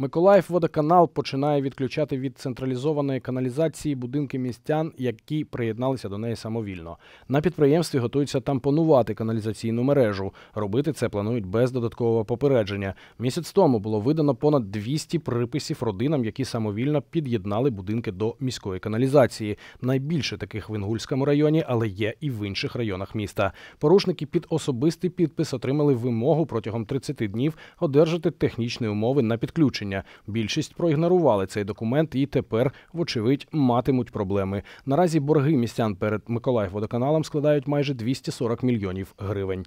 Миколаїв водоканал починає відключати від централізованої каналізації будинки містян, які приєдналися до неї самовільно. На підприємстві готуються тампонувати каналізаційну мережу. Робити це планують без додаткового попередження. Місяць тому було видано понад 200 приписів родинам, які самовільно під'єднали будинки до міської каналізації. Найбільше таких в Інгульському районі, але є і в інших районах міста. Порушники під особистий підпис отримали вимогу протягом 30 днів одержати технічні умови на підключення рішення. Більшість проігнорували цей документ і тепер, вочевидь, матимуть проблеми. Наразі борги містян перед Миколаївводоканалом складають майже 240 мільйонів гривень.